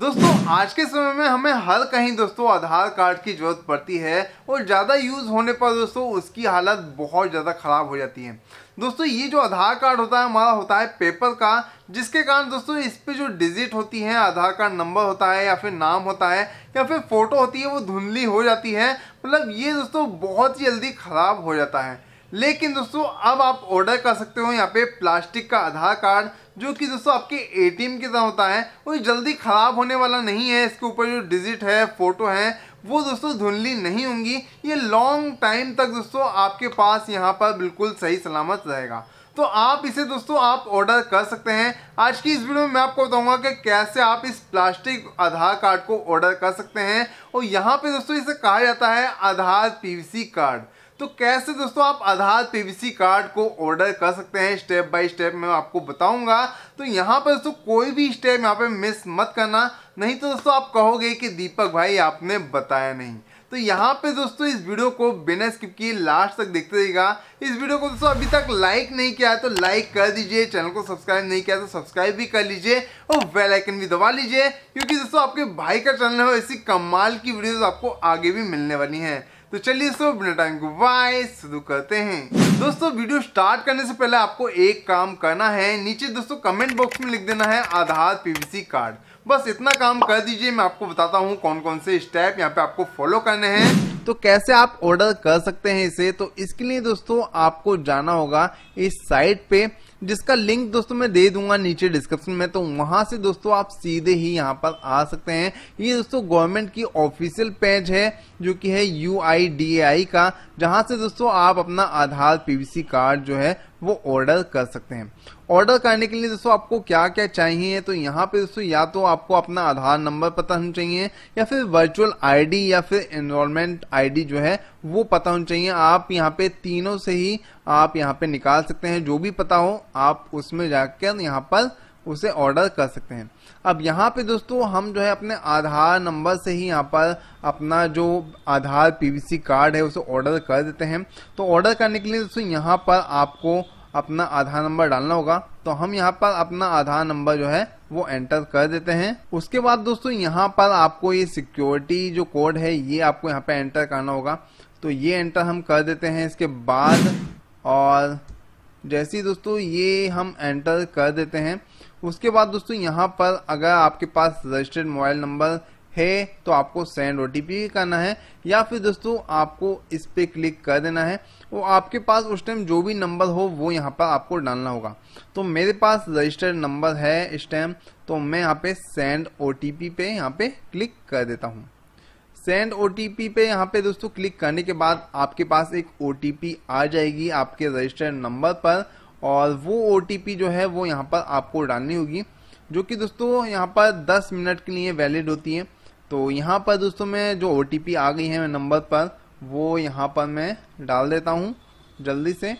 दोस्तों आज के समय में हमें हर कहीं दोस्तों आधार कार्ड की ज़रूरत पड़ती है और ज़्यादा यूज़ होने पर दोस्तों उसकी हालत बहुत ज़्यादा ख़राब हो जाती है दोस्तों ये जो आधार कार्ड होता है हमारा होता है पेपर का जिसके कारण दोस्तों इस पर जो डिजिट होती है आधार कार्ड नंबर होता है या फिर नाम होता है या फिर फ़ोटो होती है वो धुंधली हो जाती है मतलब ये दोस्तों बहुत ही जल्दी ख़राब हो जाता है लेकिन दोस्तों अब आप ऑर्डर कर सकते हो यहाँ पे प्लास्टिक का आधार कार्ड जो कि दोस्तों आपके एटीएम की तरह होता है वो जल्दी ख़राब होने वाला नहीं है इसके ऊपर जो डिजिट है फ़ोटो है वो दोस्तों धुंधली नहीं होंगी ये लॉन्ग टाइम तक दोस्तों आपके पास यहाँ पर बिल्कुल सही सलामत रहेगा तो आप इसे दोस्तों आप ऑर्डर कर सकते हैं आज की इस वीडियो में मैं आपको बताऊंगा कि कैसे आप इस प्लास्टिक आधार कार्ड को ऑर्डर कर सकते हैं और यहाँ पे दोस्तों इसे कहा जाता है आधार पीवीसी कार्ड तो कैसे दोस्तों आप आधार पीवीसी कार्ड को ऑर्डर कर सकते हैं स्टेप बाय स्टेप मैं आपको बताऊंगा तो यहाँ पर दोस्तों कोई भी स्टेप यहाँ पे मिस मत करना नहीं तो दोस्तों आप कहोगे कि दीपक भाई आपने बताया नहीं तो यहाँ पे दोस्तों इस वीडियो को बिना स्किप किए लास्ट तक देखते रहेगा इस वीडियो को दोस्तों अभी तक लाइक नहीं किया है तो लाइक कर दीजिए चैनल को सब्सक्राइब नहीं किया तो सब्सक्राइब भी कर लीजिए और बेल आइकन भी दबा लीजिए क्योंकि दोस्तों आपके भाई का चैनल है ऐसी कमाल की वीडियोस आपको आगे भी मिलने वाली हैं तो चलिए इसको बिना टाइम को बाय शुरू करते हैं दोस्तों वीडियो स्टार्ट करने से पहले आपको एक काम करना है नीचे दोस्तों कमेंट बॉक्स में लिख देना है आधार पीवीसी कार्ड बस इतना काम कर दीजिए मैं आपको बताता हूँ कौन कौन से स्टेप यहाँ पे आपको फॉलो करने हैं तो कैसे आप ऑर्डर कर सकते हैं इसे तो इसके लिए दोस्तों आपको जाना होगा इस साइट पे जिसका लिंक दोस्तों मैं दे दूंगा नीचे डिस्क्रिप्शन में तो वहां से दोस्तों आप सीधे ही यहाँ पर आ सकते हैं ये दोस्तों गवर्नमेंट की ऑफिशियल पेज है जो कि है यू का जहां से दोस्तों आप अपना आधार पीवीसी कार्ड जो है वो ऑर्डर कर सकते हैं ऑर्डर करने के लिए दोस्तों आपको क्या क्या चाहिए तो यहाँ पे दोस्तों या तो आपको अपना आधार नंबर पता होना चाहिए या फिर वर्चुअल आईडी या फिर एनरोलमेंट आईडी जो है वो पता होना चाहिए आप यहाँ पे तीनों से ही आप यहाँ पे निकाल सकते हैं जो भी पता हो आप उसमें जाकर यहाँ पर उसे ऑर्डर कर सकते हैं अब यहाँ पे दोस्तों हम जो है अपने आधार नंबर से ही यहाँ पर अपना जो आधार पीवीसी कार्ड है उसे ऑर्डर कर देते हैं तो ऑर्डर करने के लिए दोस्तों यहाँ पर आपको अपना आधार नंबर डालना होगा तो हम यहाँ पर अपना आधार नंबर जो है वो एंटर कर देते हैं उसके बाद दोस्तों यहाँ पर आपको ये सिक्योरिटी जो कोड है ये आपको यहाँ पे एंटर करना होगा तो ये एंटर हम कर देते हैं इसके बाद और जैसे दोस्तों ये हम एंटर कर देते हैं उसके बाद दोस्तों यहाँ पर अगर आपके पास रजिस्टर्ड मोबाइल नंबर है तो आपको सेंड ओ करना है या फिर दोस्तों आपको इस पर क्लिक कर देना है वो आपके पास उस टाइम जो भी नंबर हो वो यहाँ पर आपको डालना होगा तो मेरे पास रजिस्टर्ड नंबर है इस टाइम तो मैं यहाँ पे सेंड ओ पे यहाँ पे क्लिक कर देता हूँ सेंड ओ पे यहाँ पे दोस्तों क्लिक करने के बाद आपके पास एक ओ आ जाएगी आपके रजिस्टर्ड नंबर पर और वो ओ जो है वो यहाँ पर आपको डालनी होगी जो कि दोस्तों यहाँ पर 10 मिनट के लिए वैलिड होती है तो यहाँ पर दोस्तों मैं जो ओ आ गई है नंबर पर वो यहाँ पर मैं डाल देता हूँ जल्दी से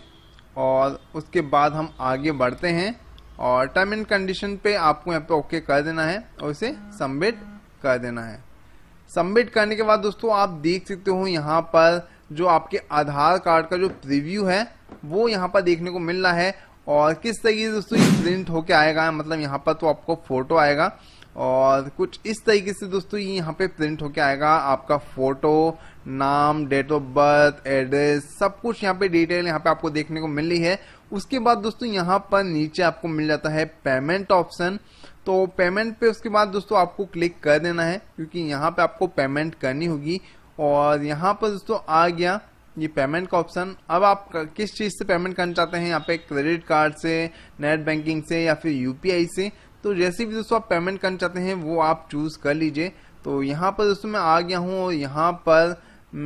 और उसके बाद हम आगे बढ़ते हैं और टर्म एंड कंडीशन पे आपको यहाँ पे ओके कर देना है और इसे सबमिट कर देना है सबमिट करने के बाद दोस्तों आप देख सकते हो यहाँ पर जो आपके आधार कार्ड का जो प्रीव्यू है वो यहाँ पर देखने को मिल रहा है और किस तरीके से दोस्तों ये प्रिंट होके आएगा मतलब यहाँ पर तो आपको फोटो आएगा और कुछ इस तरीके से दोस्तों ये यहाँ पे प्रिंट होके आएगा आपका फोटो नाम डेट ऑफ बर्थ एड्रेस सब कुछ यहाँ पे डिटेल यहाँ पे आपको देखने को मिल रही है उसके बाद दोस्तों यहाँ पर नीचे आपको मिल जाता है पेमेंट ऑप्शन तो पेमेंट पे उसके बाद दोस्तों आपको क्लिक कर देना है क्योंकि यहाँ पे आपको पेमेंट करनी होगी और यहाँ पर दोस्तों आ गया ये पेमेंट का ऑप्शन अब आप किस चीज़ से पेमेंट करना चाहते हैं यहाँ पे क्रेडिट कार्ड से नेट बैंकिंग से या फिर यूपीआई से तो जैसे भी दोस्तों आप पेमेंट करना चाहते हैं वो आप चूज़ कर लीजिए तो यहाँ पर दोस्तों मैं आ गया हूँ और यहाँ पर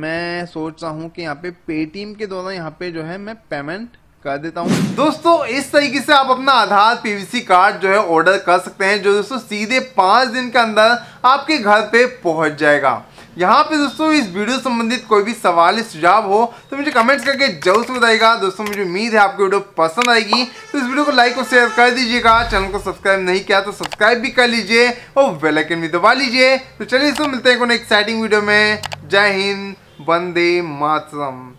मैं सोच रहा हूँ कि यहाँ पे पेटीएम के द्वारा यहाँ पे जो है मैं पेमेंट कर देता हूँ दोस्तों इस तरीके से आप अपना आधार पीवीसी कार्ड जो है ऑर्डर कर सकते हैं जो दोस्तों सीधे पांच दिन के अंदर आपके घर पे पहुंच जाएगा यहाँ पे दोस्तों इस वीडियो संबंधित कोई भी सवाल या सुझाव हो तो मुझे कमेंट्स करके जरूर से बताएगा दोस्तों मुझे उम्मीद है आपको वीडियो पसंद आएगी तो इस वीडियो को लाइक और शेयर कर दीजिएगा चैनल को सब्सक्राइब नहीं किया तो सब्सक्राइब भी कर लीजिए और बेलाइकन भी दबा लीजिए तो चलिए दोस्तों मिलते हैं एक्साइटिंग वीडियो में जय हिंद वंदे मातरम